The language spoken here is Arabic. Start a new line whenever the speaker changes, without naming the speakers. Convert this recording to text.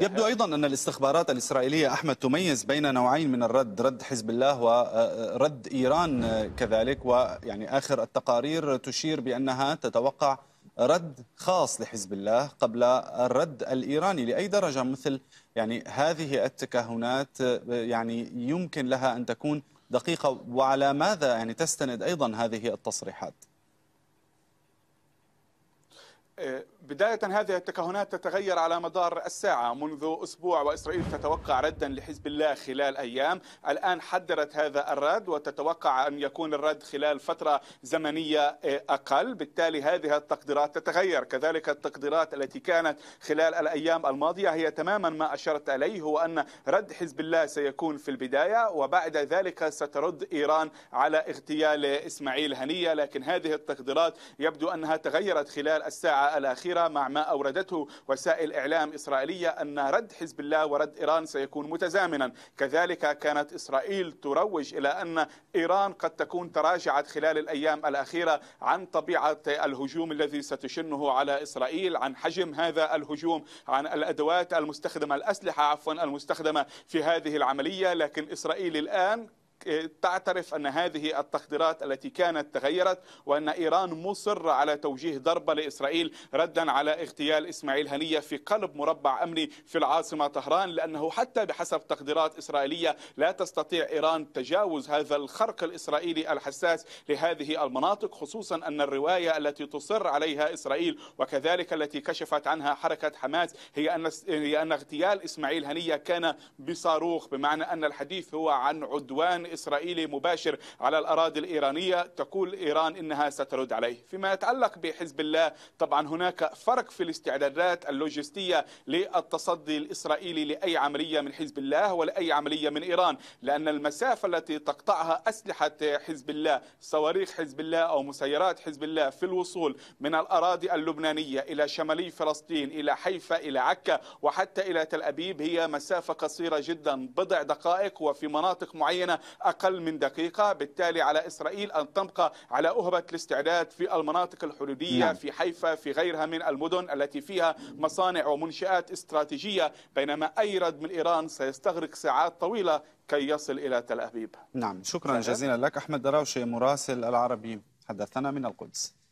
يبدو أيضا أن الاستخبارات الإسرائيلية أحمد تميز بين نوعين من الرد رد حزب الله ورد آه، آه، إيران آه، كذلك ويعني آخر التقارير تشير بأنها تتوقع رد خاص لحزب الله قبل الرد الإيراني لأي درجة مثل يعني هذه التكهنات يعني يمكن لها أن تكون دقيقة وعلى ماذا يعني تستند أيضا هذه التصريحات
بداية هذه التكهنات تتغير على مدار الساعة منذ أسبوع وإسرائيل تتوقع ردا لحزب الله خلال أيام الآن حدرت هذا الرد وتتوقع أن يكون الرد خلال فترة زمنية آه، أقل بالتالي هذه التقديرات تتغير كذلك التقديرات التي كانت خلال الأيام الماضية هي تماما ما أشرت إليه هو أن رد حزب الله سيكون في البداية وبعد ذلك سترد إيران على اغتيال إسماعيل هنية لكن هذه التقديرات يبدو أنها تغيرت خلال الساعة الأخيرة الأخيرة مع ما أوردته وسائل إعلام إسرائيلية أن رد حزب الله ورد إيران سيكون متزامنا كذلك كانت إسرائيل تروج إلى أن إيران قد تكون تراجعت خلال الأيام الأخيرة عن طبيعة الهجوم الذي ستشنه على إسرائيل عن حجم هذا الهجوم عن الأدوات المستخدمة الأسلحة عفوا المستخدمة في هذه العملية لكن إسرائيل الآن تعترف أن هذه التخديرات التي كانت تغيرت وأن إيران مصرة على توجيه ضربة لإسرائيل ردا على اغتيال إسماعيل هنية في قلب مربع أمني في العاصمة طهران لأنه حتى بحسب تقديرات إسرائيلية لا تستطيع إيران تجاوز هذا الخرق الإسرائيلي الحساس لهذه المناطق خصوصا أن الرواية التي تصر عليها إسرائيل وكذلك التي كشفت عنها حركة حماس هي أن هي أن اغتيال إسماعيل هنية كان بصاروخ بمعنى أن الحديث هو عن عدوان إسرائيلي مباشر على الأراضي الإيرانية تقول إيران إنها سترد عليه فيما يتعلق بحزب الله طبعا هناك فرق في الاستعدادات اللوجستية للتصدي الإسرائيلي لأي عملية من حزب الله ولاي عملية من إيران لأن المسافة التي تقطعها أسلحة حزب الله صواريخ حزب الله أو مسيرات حزب الله في الوصول من الأراضي اللبنانية إلى شمالي فلسطين إلى حيفا إلى عكا وحتى إلى تل أبيب هي مسافة قصيرة جدا بضع دقائق وفي مناطق معينة أقل من دقيقة بالتالي على إسرائيل أن تبقى على أهبة الاستعداد في المناطق الحدودية نعم. في حيفا في غيرها من المدن التي فيها مصانع ومنشآت استراتيجية بينما أي رد من إيران سيستغرق ساعات طويلة كي يصل إلى تل أبيب نعم
شكرا جزيلا لك أحمد دراوشي مراسل العربي حدثنا من القدس